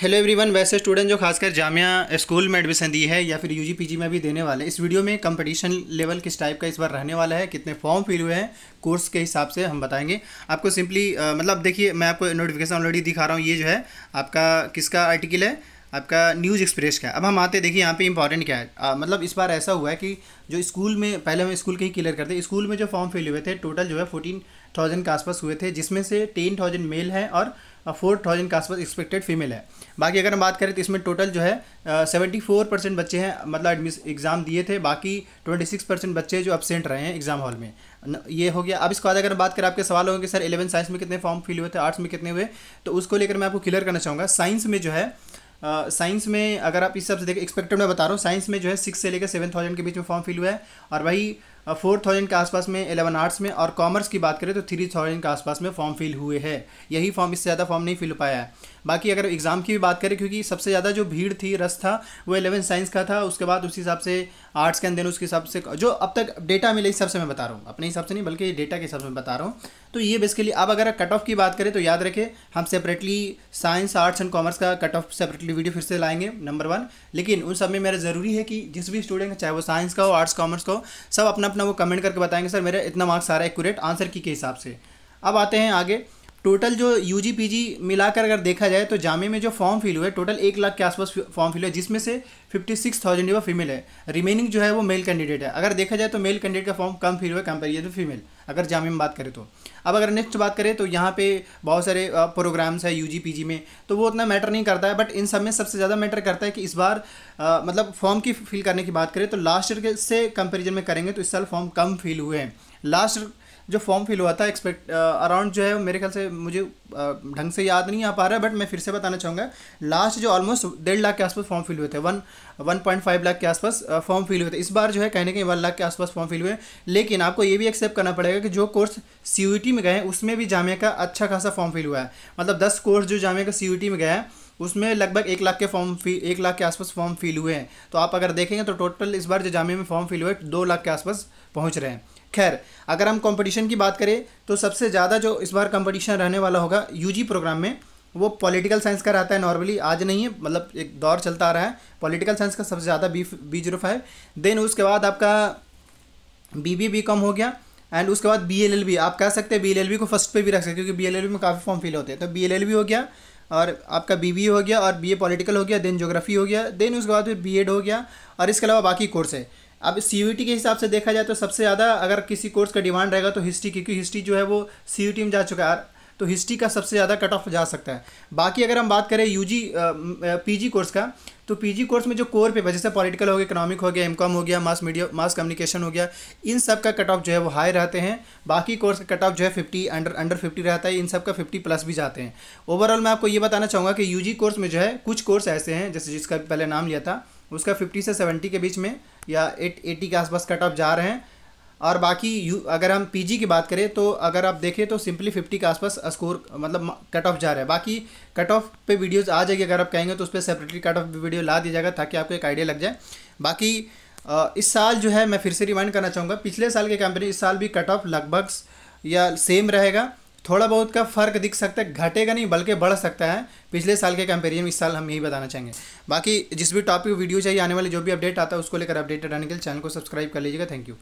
hello everyone वैसे student जो खासकर जामिया स्कूल में एडमिशन दी है या फिर यूजी पीजी में भी देने वाले इस वीडियो में कंपटीशन लेवल किस टाइप का इस बार रहने वाला है कितने फॉर्म फिल हुए हैं कोर्स के हिसाब से हम बताएंगे आपको सिंपली मतलब देखिए मैं आपको नोटिफिकेशन ऑलरेडी दिखा रहा हूँ ये जो है आपका किसका आर्टिकल है आपका न्यूज़ एक्सप्रेस का अब हम आते देखिए यहाँ पे इंपॉर्टेंट क्या है आ, मतलब इस बार ऐसा हुआ है कि जो स्कूल में पहले हम स्कूल के ही क्लियर करते स्कूल में जो फॉर्म फिल हुए थे टोटल जो है फोर्टीन थाउजेंड के आसपास हुए थे जिसमें से टेन थाउजेंड मेल है और फोर थाउजेंड के आसपास एक्सपेक्टेड फीमेल है बाकी अगर हम बात करें तो इसमें टोटल जो है सेवेंटी फोर परसेंट बच्चे हैं मतलब एडमिश एग्ज़ाम दिए थे बाकी ट्वेंटी सिक्स परसेंट बच्चे जो एबसेंट रहे हैं एग्ज़ाम हॉल में ये हो गया अब इसके बाद अगर बात करें आपके सवाल होंगे सर एलेवन साइंस में कितने फॉर्म फिल हुए थे आर्ट्स में कितने हुए तो उसको लेकर मैं आपको क्लियर करना चाहूँगा साइंस में जो है साइंस uh, में अगर आप इस हिसाब से देखें एक्सपेक्टेड मैं बता रहा हूँ साइंस में जो है सिक्स से लेकर सेवन थाउजेंड के बीच में फॉर्म फिल हुआ है और वही फोर थाउजेंड के आसपास में एलेवन आर्ट्स में और कॉमर्स की बात करें तो थ्री थाउजेंड के आसपास में फॉर्म फिल हुए हैं यही फॉर्म इससे ज़्यादा फॉर्म नहीं फिल पाया है बाकी अगर एग्ज़ाम की भी बात करें क्योंकि सबसे ज़्यादा जो भीड़ थी रस था वो एलेवन साइंस का था उसके बाद उस हिसाब से आर्ट्स के अंदर उसके हिसाब से जो अब तक डेटा मिले हिसाब से मैं बता रहा हूँ अपने हिसाब से नहीं बल्कि डेटा के हिसाब से बता रहा हूँ तो ये बेसिकली अब अगर कट ऑफ की बात करें तो याद रखें हम separately science arts and commerce का कट ऑफ सेपरेटली वीडियो फिर से लाएंगे नंबर वन लेकिन उन सब में मेरा ज़रूरी है कि जिस भी स्टूडेंट चाहे वो साइंस का हो आर्ट्स कॉमर्स का हो सब अपना अपना वो कमेंट करके बताएंगे सर मेरे इतना मार्क्स आ रहा है एक्यूरेट आंसर की के हिसाब से अब आते हैं आगे टोटल जो यू जी पी जी मिलाकर अगर देखा जाए तो जामे में जो फॉर्म फिल हुए टोटल एक लाख के आसपास फॉर्म फिल हुए जिसमें से फिफ्टी सिक्स थाउजेंड वो फीमेल है रिमेनिंग जो है वो मेल कैंडिडेट है अगर देखा जाए तो मेल कैंडिडेट का फॉर्म कम फिल हुआ कंपेरिजन टू फीमेल अगर जामे में बात करें तो अब अगर नेक्स्ट बात करें तो यहाँ पे बहुत सारे प्रोग्राम्स है यू जी पी जी में तो वो उतना मैटर नहीं करता है बट इन सब में सबसे ज़्यादा मैटर करता है कि इस बार आ, मतलब फॉर्म की फिल करने की बात करें तो लास्ट ईयर से कंपेरिजन में करेंगे तो इस साल फॉर्म कम फिल हुए हैं लास्ट जो फॉर्म फिल हुआ था एक्सपेक्ट अराउंड uh, जो है मेरे ख्याल से मुझे uh, ढंग से याद नहीं आ पा रहा है बट मैं फिर से बताना चाहूँगा लास्ट जो ऑलमोस्ट डेढ़ लाख के आसपास फॉर्म फिल हुए थे one one point five lakh के आसपास फॉर्म uh, फिल हुए थे इस बार जो है कहने के वन लाख के आसपास फॉर्म फिल हुए लेकिन आपको ये भी एक्सेप्ट करना पड़ेगा कि जो कोर्स सी में गए हैं उसमें भी जामिया का अच्छा खासा फॉर्म फिल हुआ है मतलब दस कोर्स जो जामिया का सी में गया है उसमें लगभग एक लाख के फॉर्म फी एक लाख के आसपास फॉर्म फिल हुए हैं तो आप अगर देखेंगे तो टोटल इस बार जो जामिया में फॉर्म फिल हुए दो लाख के आसपास पहुँच रहे हैं खैर अगर हम कंपटीशन की बात करें तो सबसे ज़्यादा जो इस बार कंपटीशन रहने वाला होगा यूजी प्रोग्राम में वो पॉलिटिकल साइंस का रहता है नॉर्मली आज नहीं है मतलब एक दौर चलता आ रहा है पॉलिटिकल साइंस का सबसे ज़्यादा B B zero five then उसके बाद आपका बी बी बी कॉम हो गया एंड उसके बाद बी एल एल बी आप कह सकते हैं बी एल एल बी को फर्स्ट पे भी रख सकते हैं क्योंकि बी एल एल बी में काफ़ी फॉर्म फिल होते हैं तो बी एल एल बी हो गया और आपका बी बी ए हो गया और बी ए पॉलिटिकल हो गया देन जोग्राफी हो गया देन उसके बाद फिर बी एड हो गया और इसके अलावा बाकी कोर्स है अब सी के हिसाब से देखा जाए तो सबसे ज़्यादा अगर किसी कोर्स का डिमांड रहेगा तो हिस्ट्री क्योंकि हिस्ट्री जो है वो सी में जा चुका है तो हिस्ट्री का सबसे ज़्यादा कट ऑफ जा सकता है बाकी अगर हम बात करें यू जी कोर्स का तो पीजी कोर्स में जो कोर पेपर जैसे पॉलिटिकल हो गया इकोनॉमिक हो गया एमकॉम हो गया मास मीडिया मास कम्युनिकेशन हो गया इन सब का कट ऑफ जो है वो हाई रहते हैं बाकी कोर्स का कट ऑफ जो है फिफ्टी अंडर अंडर फिफ्टी रहता है इन सब का फिफ्टी प्लस भी जाते हैं ओवरऑल मैं आपको ये बताना चाहूँगा कि यूजी कोर्स में जो है कुछ कोर्स ऐसे हैं जैसे जिसका पहले नाम लिया था उसका 50 से 70 के बीच में या 8 80 के आसपास कट ऑफ जा रहे हैं और बाकी यू अगर हम पीजी की बात करें तो अगर आप देखें तो सिंपली 50 के आसपास स्कोर मतलब कट ऑफ जा रहा है बाकी कट ऑफ पे वीडियोस आ जाएगी अगर आप कहेंगे तो उस पर सेपरेटली कट ऑफ वीडियो ला दिया जाएगा ताकि आपको एक आइडिया लग जाए बाकी इस साल जो है मैं फिर से रिमाइंड करना चाहूँगा पिछले साल के कंपनी इस साल भी कट ऑफ लगभग या सेम रहेगा थोड़ा बहुत का फ़र्क दिख सकता है घटेगा नहीं बल्कि बढ़ सकता है पिछले साल के कंपेरिजन इस साल हम यही बताना चाहेंगे बाकी जिस भी टॉपिक वीडियो चाहिए आने वाले जो भी अपडेट आता है उसको लेकर अपडेटेड रहने के लिए चैनल को सब्सक्राइब कर लीजिएगा थैंक यू